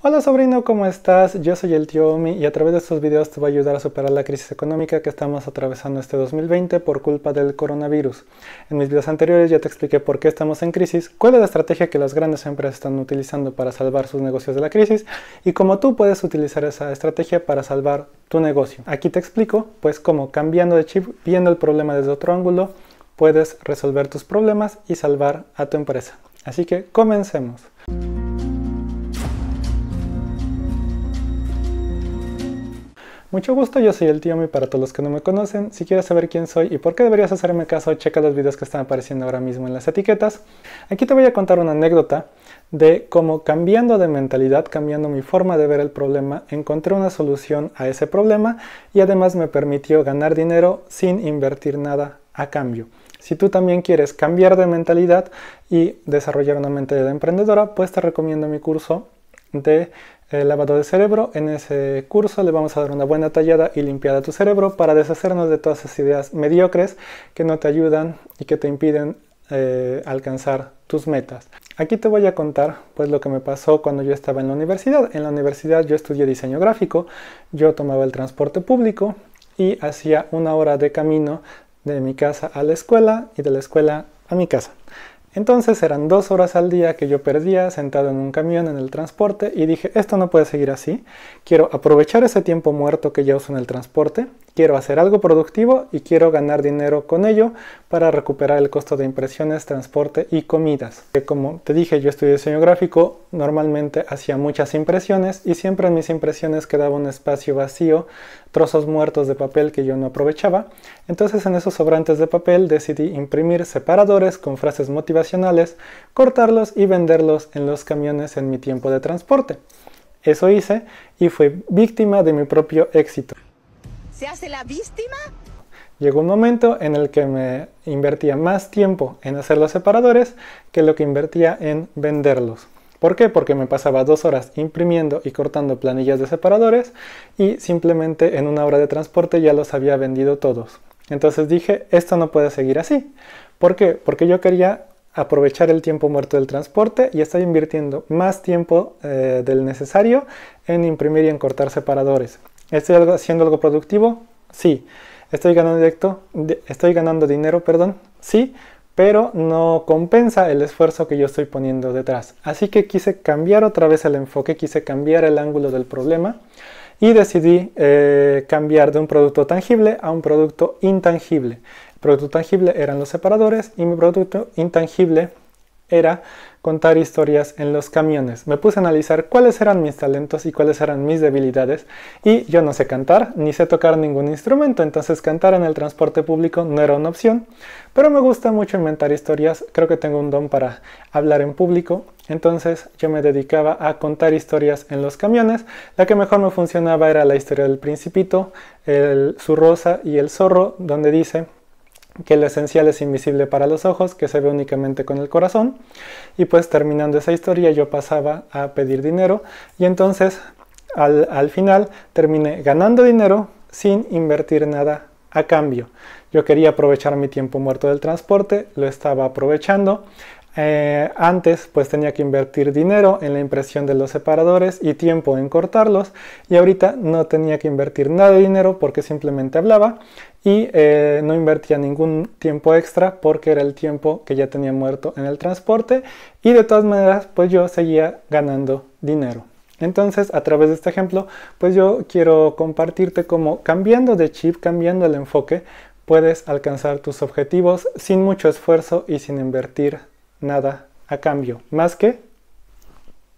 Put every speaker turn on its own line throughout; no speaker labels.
Hola sobrino, ¿cómo estás? Yo soy el tío Omi y a través de estos videos te voy a ayudar a superar la crisis económica que estamos atravesando este 2020 por culpa del coronavirus. En mis videos anteriores ya te expliqué por qué estamos en crisis, cuál es la estrategia que las grandes empresas están utilizando para salvar sus negocios de la crisis y cómo tú puedes utilizar esa estrategia para salvar tu negocio. Aquí te explico, pues, cómo cambiando de chip, viendo el problema desde otro ángulo, puedes resolver tus problemas y salvar a tu empresa. Así que comencemos. Mucho gusto, yo soy el tío Mi para todos los que no me conocen. Si quieres saber quién soy y por qué deberías hacerme caso, checa los videos que están apareciendo ahora mismo en las etiquetas. Aquí te voy a contar una anécdota de cómo cambiando de mentalidad, cambiando mi forma de ver el problema, encontré una solución a ese problema y además me permitió ganar dinero sin invertir nada a cambio. Si tú también quieres cambiar de mentalidad y desarrollar una mentalidad emprendedora, pues te recomiendo mi curso de el lavado de cerebro. En ese curso le vamos a dar una buena tallada y limpiada a tu cerebro para deshacernos de todas esas ideas mediocres que no te ayudan y que te impiden eh, alcanzar tus metas. Aquí te voy a contar pues lo que me pasó cuando yo estaba en la universidad. En la universidad yo estudié diseño gráfico, yo tomaba el transporte público y hacía una hora de camino de mi casa a la escuela y de la escuela a mi casa. Entonces eran dos horas al día que yo perdía sentado en un camión en el transporte y dije, esto no puede seguir así, quiero aprovechar ese tiempo muerto que ya uso en el transporte Quiero hacer algo productivo y quiero ganar dinero con ello para recuperar el costo de impresiones, transporte y comidas. Eh, como te dije, yo estudié diseño gráfico, normalmente hacía muchas impresiones y siempre en mis impresiones quedaba un espacio vacío, trozos muertos de papel que yo no aprovechaba. Entonces en esos sobrantes de papel decidí imprimir separadores con frases motivacionales, cortarlos y venderlos en los camiones en mi tiempo de transporte. Eso hice y fui víctima de mi propio éxito se hace la víctima. Llegó un momento en el que me invertía más tiempo en hacer los separadores que lo que invertía en venderlos. ¿Por qué? Porque me pasaba dos horas imprimiendo y cortando planillas de separadores y simplemente en una hora de transporte ya los había vendido todos. Entonces dije, esto no puede seguir así. ¿Por qué? Porque yo quería aprovechar el tiempo muerto del transporte y estaba invirtiendo más tiempo eh, del necesario en imprimir y en cortar separadores. ¿Estoy haciendo algo productivo? Sí. ¿Estoy ganando, directo, ¿Estoy ganando dinero? Perdón. Sí, pero no compensa el esfuerzo que yo estoy poniendo detrás. Así que quise cambiar otra vez el enfoque, quise cambiar el ángulo del problema y decidí eh, cambiar de un producto tangible a un producto intangible. El producto tangible eran los separadores y mi producto intangible era contar historias en los camiones. Me puse a analizar cuáles eran mis talentos y cuáles eran mis debilidades y yo no sé cantar ni sé tocar ningún instrumento, entonces cantar en el transporte público no era una opción, pero me gusta mucho inventar historias, creo que tengo un don para hablar en público, entonces yo me dedicaba a contar historias en los camiones, la que mejor me funcionaba era la historia del principito, el, su rosa y el zorro, donde dice que lo esencial es invisible para los ojos, que se ve únicamente con el corazón. Y pues terminando esa historia yo pasaba a pedir dinero y entonces al, al final terminé ganando dinero sin invertir nada a cambio. Yo quería aprovechar mi tiempo muerto del transporte, lo estaba aprovechando eh, antes pues tenía que invertir dinero en la impresión de los separadores y tiempo en cortarlos y ahorita no tenía que invertir nada de dinero porque simplemente hablaba y eh, no invertía ningún tiempo extra porque era el tiempo que ya tenía muerto en el transporte y de todas maneras pues yo seguía ganando dinero. Entonces, a través de este ejemplo, pues yo quiero compartirte cómo cambiando de chip, cambiando el enfoque, puedes alcanzar tus objetivos sin mucho esfuerzo y sin invertir nada a cambio, más que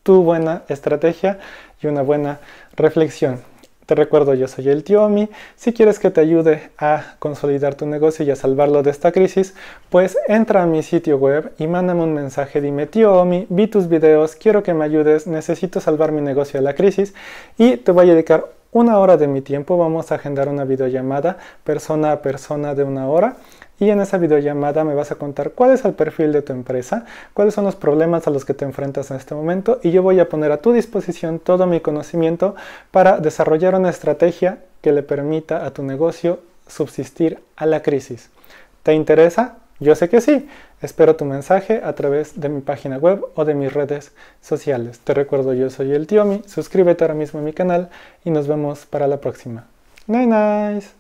tu buena estrategia y una buena reflexión. Te recuerdo, yo soy el tío Omi. Si quieres que te ayude a consolidar tu negocio y a salvarlo de esta crisis, pues entra a mi sitio web y mándame un mensaje. Dime, tío Omi, vi tus videos, quiero que me ayudes, necesito salvar mi negocio de la crisis y te voy a dedicar una hora de mi tiempo, vamos a agendar una videollamada persona a persona de una hora y en esa videollamada me vas a contar cuál es el perfil de tu empresa, cuáles son los problemas a los que te enfrentas en este momento y yo voy a poner a tu disposición todo mi conocimiento para desarrollar una estrategia que le permita a tu negocio subsistir a la crisis. ¿Te interesa? Yo sé que sí. Espero tu mensaje a través de mi página web o de mis redes sociales. Te recuerdo, yo soy el Tiomi. Suscríbete ahora mismo a mi canal y nos vemos para la próxima. Bye nice.